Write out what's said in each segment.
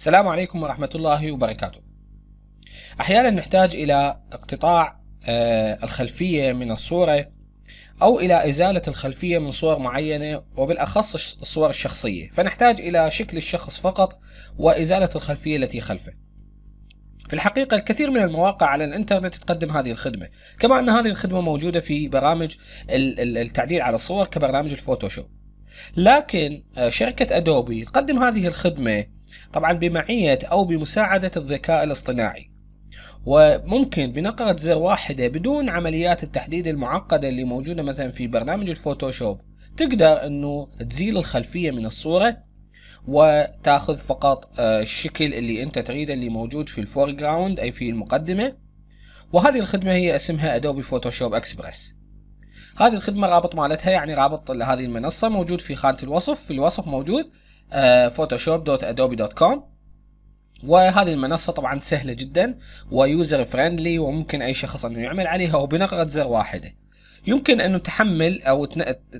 السلام عليكم ورحمة الله وبركاته. أحيانا نحتاج إلى اقتطاع آه، الخلفية من الصورة أو إلى إزالة الخلفية من صور معينة وبالأخص الصور الشخصية، فنحتاج إلى شكل الشخص فقط وإزالة الخلفية التي خلفه. في الحقيقة الكثير من المواقع على الإنترنت تقدم هذه الخدمة، كما أن هذه الخدمة موجودة في برامج التعديل على الصور كبرنامج الفوتوشوب. لكن آه، شركة أدوبي تقدم هذه الخدمة طبعا بمعية أو بمساعدة الذكاء الاصطناعي وممكن بنقرة زر واحدة بدون عمليات التحديد المعقدة اللي موجودة مثلا في برنامج الفوتوشوب تقدر انه تزيل الخلفية من الصورة وتاخذ فقط آه، الشكل اللي انت تريده اللي موجود في الفور جراوند اي في المقدمة وهذه الخدمة هي اسمها ادوبي فوتوشوب اكسبرس هذه الخدمة رابط مالتها يعني رابط لهذه المنصة موجود في خانة الوصف في الوصف موجود آه، photoshop.adobe.com وهذه المنصة طبعا سهلة جدا ويوزر فريندلي وممكن أي شخص أنه يعمل عليها وبنقرة زر واحدة يمكن أنه تحمل أو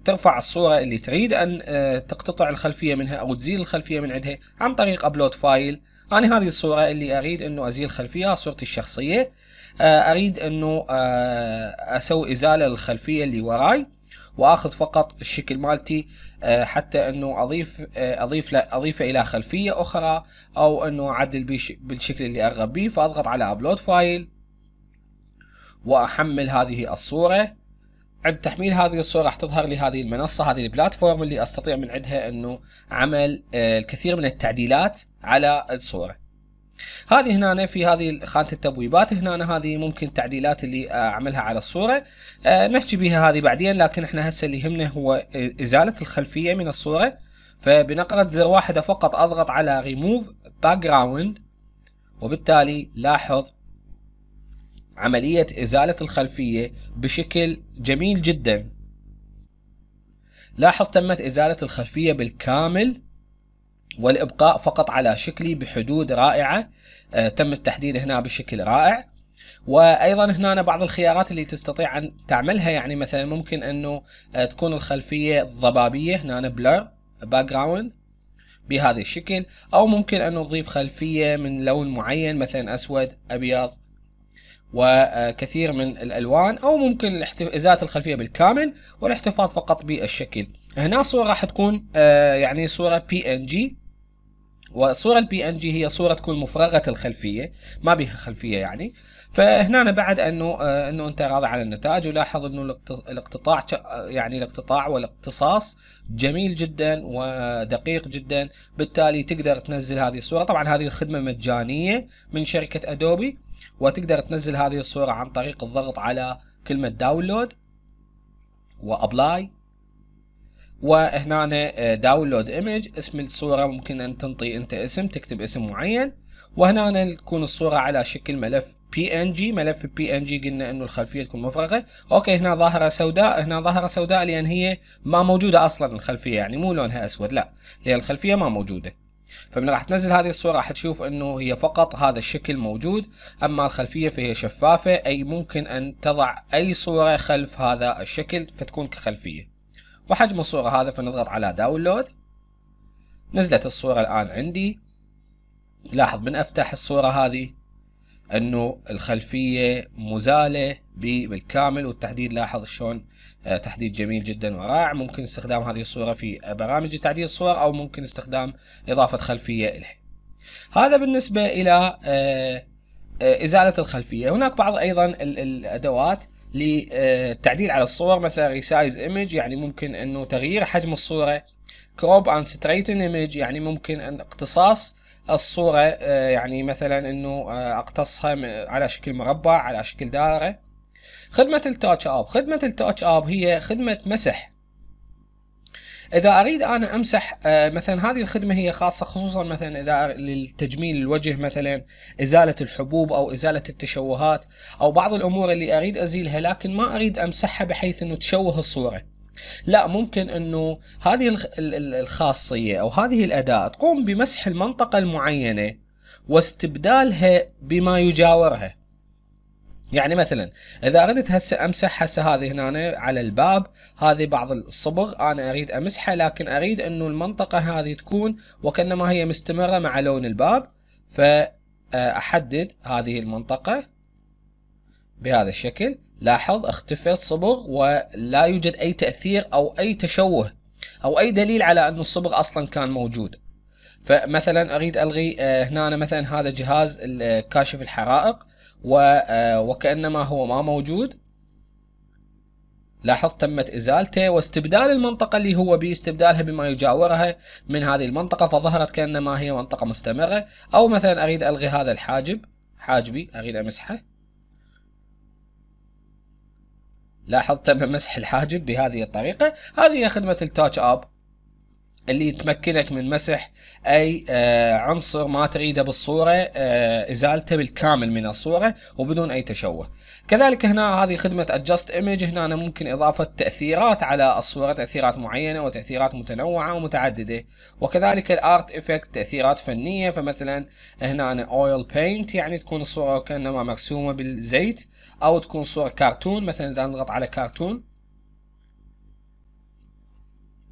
ترفع الصورة اللي تريد أن آه، تقتطع الخلفية منها أو تزيل الخلفية من عندها عن طريق أبلود فايل أنا هذه الصورة اللي أريد أنه أزيل خلفية صورتي الشخصية آه، أريد أنه أسوي إزالة للخلفية اللي وراي واخذ فقط الشكل مالتي آه، حتى انه اضيف آه، اضيف لا اضيفه الى خلفيه اخرى او انه اعدل بالشكل اللي ارغب به فاضغط على ابلود فايل واحمل هذه الصوره عند تحميل هذه الصورة راح تظهر لي هذه المنصة هذه البلاتفورم اللي استطيع من عندها انه عمل آه، الكثير من التعديلات على الصورة هذه هنا في هذه خانه التبويبات هنا هذه ممكن تعديلات اللي آه، اعملها على الصوره آه، نحكي بها هذه بعدين لكن احنا هسه اللي يهمنا هو ازاله الخلفيه من الصوره فبنقره زر واحده فقط اضغط على ريموف باك جراوند وبالتالي لاحظ عمليه ازاله الخلفيه بشكل جميل جدا لاحظ تمت ازاله الخلفيه بالكامل والإبقاء فقط على شكلي بحدود رائعة آه، تم التحديد هنا بشكل رائع وايضا هنا بعض الخيارات اللي تستطيع ان تعملها يعني مثلا ممكن انه آه، تكون الخلفيه ضبابيه هنا بلر باك جراوند بهذا الشكل او ممكن انه تضيف خلفيه من لون معين مثلا اسود ابيض وكثير من الالوان او ممكن ازاله الخلفيه بالكامل والاحتفاظ فقط بالشكل هنا صوره راح تكون آه، يعني صوره بي ان جي والصورة البي ان جي هي صورة تكون مفرغة الخلفية ما بيها خلفية يعني فهنا بعد انه آه، انه انت راضي عن النتائج ولاحظ انه الاقتطاع آه، يعني الاقتطاع والاقتصاص جميل جدا ودقيق جدا بالتالي تقدر تنزل هذه الصورة طبعا هذه الخدمة مجانية من شركة ادوبي وتقدر تنزل هذه الصورة عن طريق الضغط على كلمة داونلود وابلاي وهنا داونلود ايمج اسم الصوره ممكن ان تنطي انت اسم تكتب اسم معين وهنا تكون الصوره على شكل ملف بي ان جي ملف بي ان جي قلنا انه الخلفيه تكون مفرغه اوكي هنا ظاهره سوداء هنا ظاهره سوداء لان هي ما موجوده اصلا الخلفيه يعني مو لونها اسود لا لان الخلفيه ما موجوده فمن راح تنزل هذه الصورة راح تشوف انه هي فقط هذا الشكل موجود اما الخلفية فهي شفافة اي ممكن ان تضع اي صورة خلف هذا الشكل فتكون كخلفية وحجم الصورة هذا فنضغط على داونلود نزلت الصورة الآن عندي لاحظ من أفتح الصورة هذه أنه الخلفية مزالة بالكامل والتحديد لاحظ شلون آه، تحديد جميل جدا ورائع ممكن استخدام هذه الصورة في برامج تعديل الصور أو ممكن استخدام إضافة خلفية إليها هذا بالنسبة إلى آه، آه، إزالة الخلفية هناك بعض أيضا الأدوات للتعديل على الصور مثلا ريسايز ايمج يعني ممكن انه تغيير حجم الصورة كروب اند ستريتن ايمج يعني ممكن ان اقتصاص الصورة آه، يعني مثلا انه آه، اقتصها على شكل مربع على شكل دائرة خدمة التاتش اب خدمة التاتش اب هي خدمة مسح اذا اريد انا امسح آه، مثلا هذه الخدمه هي خاصه خصوصا مثلا اذا للتجميل الوجه مثلا ازاله الحبوب او ازاله التشوهات او بعض الامور اللي اريد ازيلها لكن ما اريد امسحها بحيث انه تشوه الصوره لا ممكن انه هذه الخاصيه او هذه الاداه تقوم بمسح المنطقه المعينه واستبدالها بما يجاورها يعني مثلا اذا اردت هسه امسح هسه هذه هنا على الباب هذه بعض الصبغ انا اريد امسحه لكن اريد انه المنطقه هذه تكون وكانما هي مستمره مع لون الباب فاحدد هذه المنطقه بهذا الشكل لاحظ اختفت صبغ ولا يوجد اي تاثير او اي تشوه او اي دليل على انه الصبغ اصلا كان موجود فمثلا اريد الغي آه، هنا مثلا هذا جهاز آه، كاشف الحرائق آه، وكأنما هو ما موجود لاحظ تمت إزالته واستبدال المنطقة اللي هو بي استبدالها بما يجاورها من هذه المنطقة فظهرت كأنما هي منطقة مستمرة أو مثلا أريد ألغي هذا الحاجب حاجبي أريد أمسحه لاحظ تم مسح الحاجب بهذه الطريقة هذه هي خدمة التاتش أب اللي تمكنك من مسح اي آه، عنصر ما تريده بالصوره آه، ازالته بالكامل من الصوره وبدون اي تشوه كذلك هنا هذه خدمه ادجست ايمج هنا أنا ممكن اضافه تاثيرات على الصوره تاثيرات معينه وتاثيرات متنوعه ومتعدده وكذلك الارت افكت تاثيرات فنيه فمثلا هنا أنا اويل بينت يعني تكون الصوره كانما مرسومه بالزيت او تكون صوره كرتون مثلا اذا نضغط على كرتون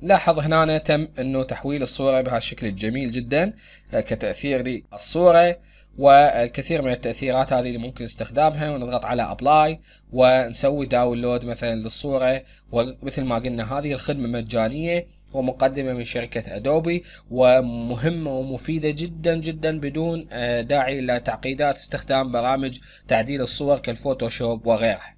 لاحظ هنا تم انه تحويل الصورة بهالشكل الجميل جدا آه، كتأثير للصورة والكثير من التأثيرات هذه اللي ممكن استخدامها ونضغط على ابلاي ونسوي داونلود مثلا للصورة ومثل ما قلنا هذه الخدمة مجانية ومقدمة من شركة أدوبي ومهمة ومفيدة جدا جدا بدون آه، داعي إلى تعقيدات استخدام برامج تعديل الصور كالفوتوشوب وغيرها